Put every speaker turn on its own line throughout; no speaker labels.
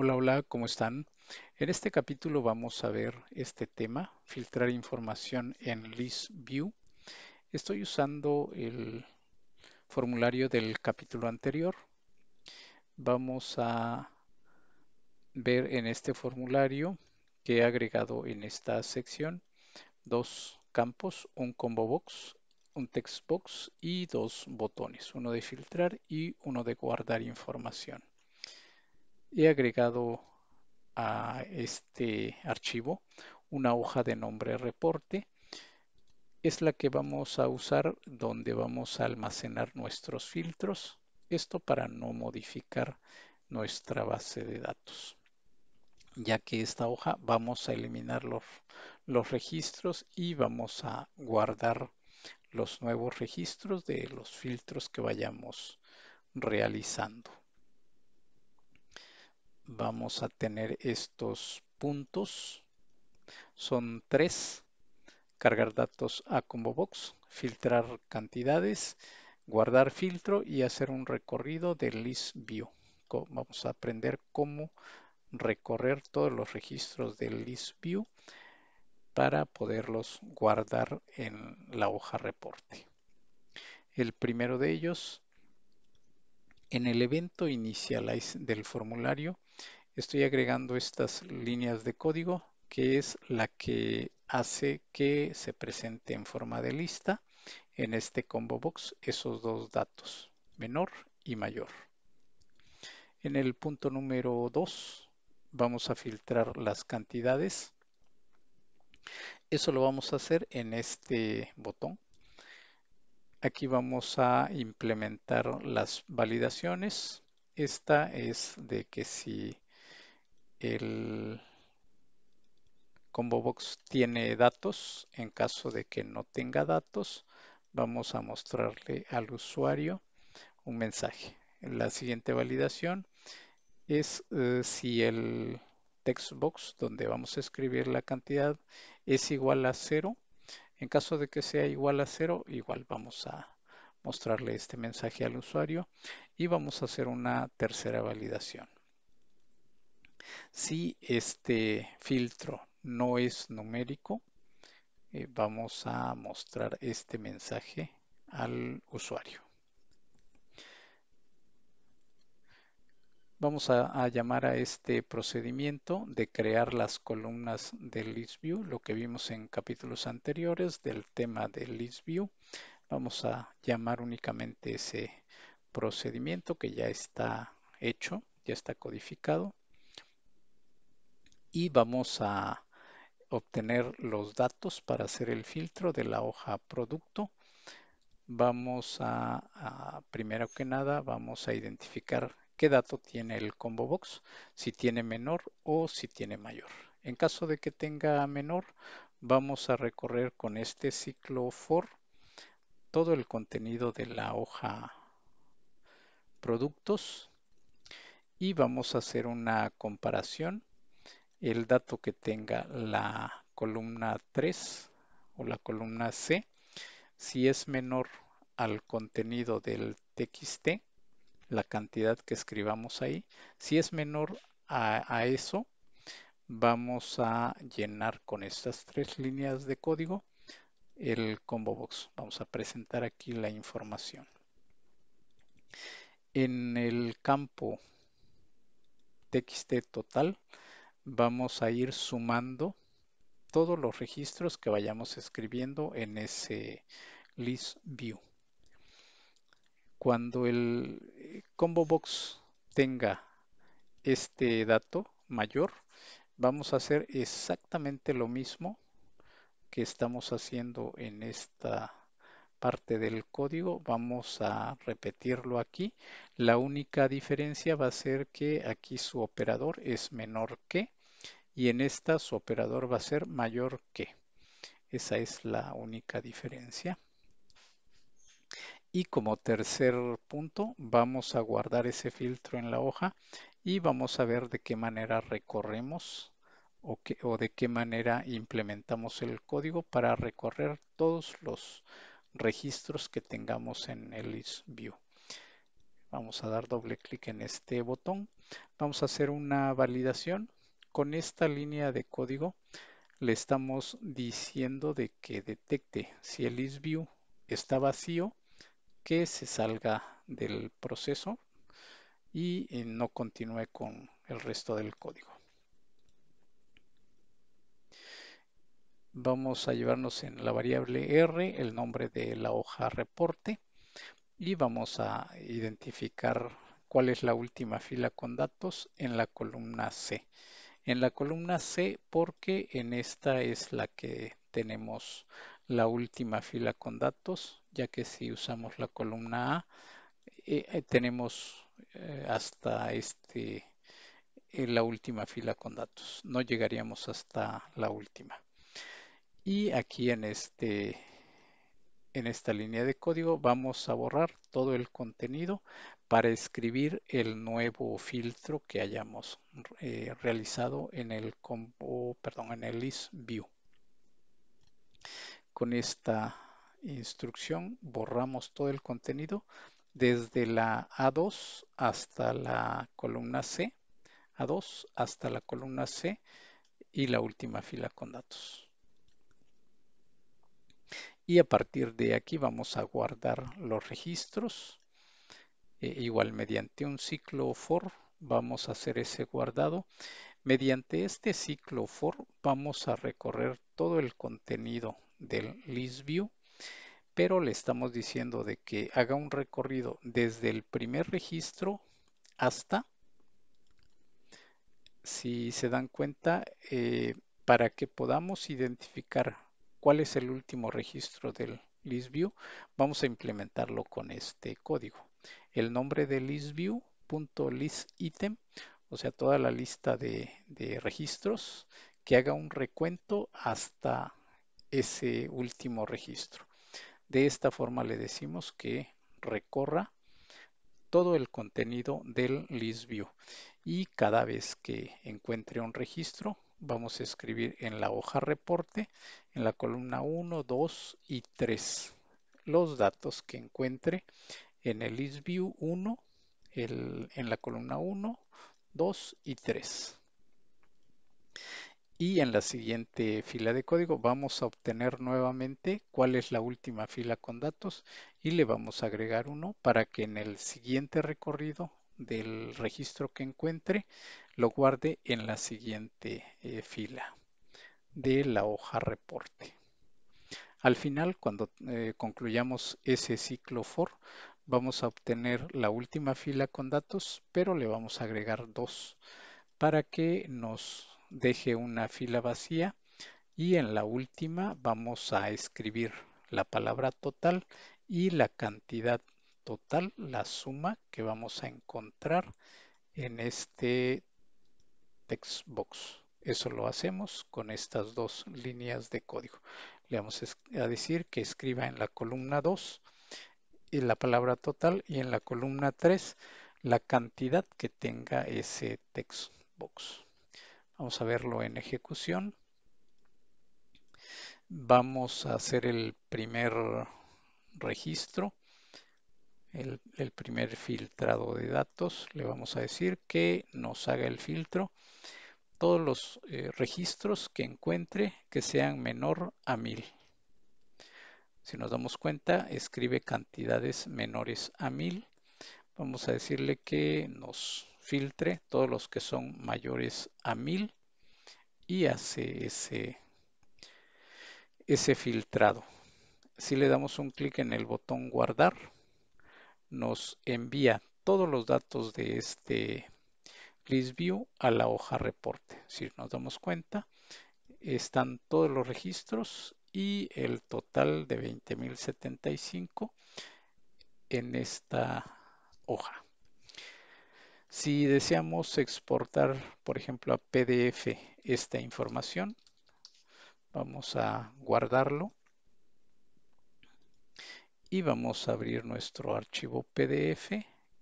Hola, hola, ¿cómo están? En este capítulo vamos a ver este tema, filtrar información en List View. Estoy usando el formulario del capítulo anterior. Vamos a ver en este formulario que he agregado en esta sección dos campos, un combo box, un text box y dos botones, uno de filtrar y uno de guardar información he agregado a este archivo una hoja de nombre reporte. Es la que vamos a usar donde vamos a almacenar nuestros filtros. Esto para no modificar nuestra base de datos. Ya que esta hoja vamos a eliminar los, registros y vamos a guardar los nuevos registros de los filtros que vayamos realizando vamos a tener estos puntos. Son tres. Cargar datos a combo box, filtrar cantidades, guardar filtro y hacer un recorrido de list Vamos a aprender cómo recorrer todos los registros del list para poderlos guardar en la hoja reporte. El primero de ellos, en el evento inicialize del formulario, estoy agregando estas líneas de código que es la que hace que se presente en forma de lista en este combo box esos dos datos, menor y mayor. En el punto número 2 vamos a filtrar las cantidades. Eso lo vamos a hacer en este botón. Aquí vamos a implementar las validaciones. Esta es de que si el combo box tiene datos. En caso de que no tenga datos, vamos a mostrarle al usuario un mensaje. La siguiente validación es eh, si el text box donde vamos a escribir la cantidad es igual a cero. En caso de que sea igual a cero, igual vamos a mostrarle este mensaje al usuario y vamos a hacer una tercera validación. Si este filtro no es numérico, eh, vamos a mostrar este mensaje al usuario. Vamos a, a, llamar a este procedimiento de crear las columnas de ListView, lo que vimos en capítulos anteriores del tema de ListView. Vamos a llamar únicamente ese procedimiento que ya está hecho, ya está codificado y vamos a obtener los datos para hacer el filtro de la hoja producto. Vamos a, primero que nada, vamos a identificar qué dato tiene el combo box, si tiene menor o si tiene mayor. En caso de que tenga menor, vamos a recorrer con este ciclo for todo el contenido de la hoja productos y vamos a hacer una comparación el dato que tenga la columna 3 o la columna C, si es menor al contenido del txt, la cantidad que escribamos ahí, si es menor a, eso, vamos a llenar con estas tres líneas de código el combo box. Vamos a presentar aquí la información. En el campo txt total vamos a ir sumando todos los registros que vayamos escribiendo en ese list view. Cuando el eh, combo box tenga este dato mayor, vamos a hacer exactamente lo mismo que estamos haciendo en esta parte del código. Vamos a repetirlo aquí. La única diferencia va a ser que aquí su operador es menor que y en esta su operador va a ser mayor que. Esa es la única diferencia. Y como tercer punto, vamos a guardar ese filtro en la hoja y vamos a ver de qué manera recorremos o, o de qué manera implementamos el código para recorrer todos los registros que tengamos en el list view. Vamos a dar doble clic en este botón. Vamos a hacer una validación con esta línea de código le estamos diciendo de que detecte si el isView está vacío, que se salga del proceso y eh, no continúe con el resto del código. Vamos a llevarnos en la variable R el nombre de la hoja reporte y vamos a identificar cuál es la última fila con datos en la columna C en la columna C porque en esta es la que tenemos la última fila con datos, ya que si usamos la columna A, eh, eh, tenemos eh, hasta este la última fila con datos. No llegaríamos hasta la última. Y aquí en este en esta línea de código vamos a borrar todo el contenido, para escribir el nuevo filtro que hayamos eh, realizado en el combo, perdón, en el list view. Con esta instrucción borramos todo el contenido desde la A2 hasta la columna C, A2 hasta la columna C y la última fila con datos. Y a partir de aquí vamos a guardar los registros eh, igual mediante un ciclo for vamos a hacer ese guardado. Mediante este ciclo for vamos a recorrer todo el contenido del list view, pero le estamos diciendo de que haga un recorrido desde el primer registro hasta, si se dan cuenta, eh, para que podamos identificar cuál es el último registro del list view, vamos a implementarlo con este código el nombre de listview.listitem o sea, toda la lista de, de registros, que haga un recuento hasta ese último registro. De esta forma le decimos que recorra todo el contenido del ListView y cada vez que encuentre un registro vamos a escribir en la hoja reporte en la columna 1, 2 y 3 los datos que encuentre en el ListView 1, en la columna 1, 2 y 3. Y en la siguiente fila de código vamos a obtener nuevamente cuál es la última fila con datos y le vamos a agregar uno para que en el siguiente recorrido del registro que encuentre lo guarde en la siguiente eh, fila de la hoja reporte. Al final, cuando eh, concluyamos ese ciclo for, Vamos a obtener la última fila con datos, pero le vamos a agregar dos para que nos deje una fila vacía y en la última vamos a escribir la palabra total y la cantidad total, la suma que vamos a encontrar en este textbox. Eso lo hacemos con estas dos líneas de código. Le vamos a decir que escriba en la columna 2 y la palabra total y en la columna 3 la cantidad que tenga ese text box. Vamos a verlo en ejecución. Vamos a hacer el primer registro, el, primer filtrado de datos. Le vamos a decir que nos haga el filtro todos los eh, registros que encuentre que sean menor a 1000. Si nos damos cuenta, escribe cantidades menores a 1000. Vamos a decirle que nos filtre todos los que son mayores a 1000 y hace ese, ese filtrado. Si le damos un clic en el botón guardar, nos envía todos los datos de este list view a la hoja reporte. Si nos damos cuenta, están todos los registros y el total de 20.075 en esta hoja. Si deseamos exportar, por ejemplo, a PDF esta información, vamos a guardarlo y vamos a abrir nuestro archivo PDF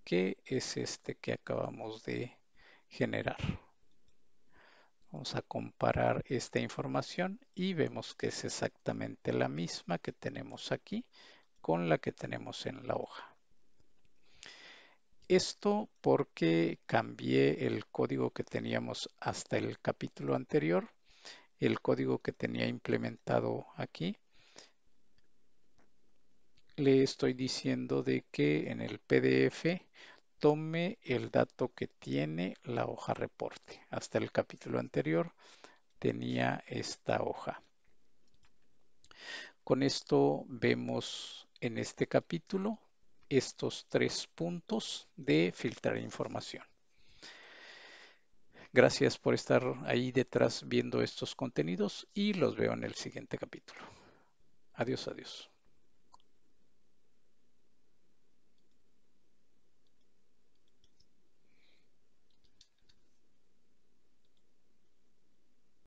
que es este que acabamos de generar. Vamos a comparar esta información y vemos que es exactamente la misma que tenemos aquí con la que tenemos en la hoja. Esto porque cambié el código que teníamos hasta el capítulo anterior, el código que tenía implementado aquí. Le estoy diciendo de que en el PDF tome el dato que tiene la hoja reporte. Hasta el capítulo anterior tenía esta hoja. Con esto vemos en este capítulo estos tres puntos de filtrar información. Gracias por estar ahí detrás viendo estos contenidos y los veo en el siguiente capítulo. Adiós, adiós.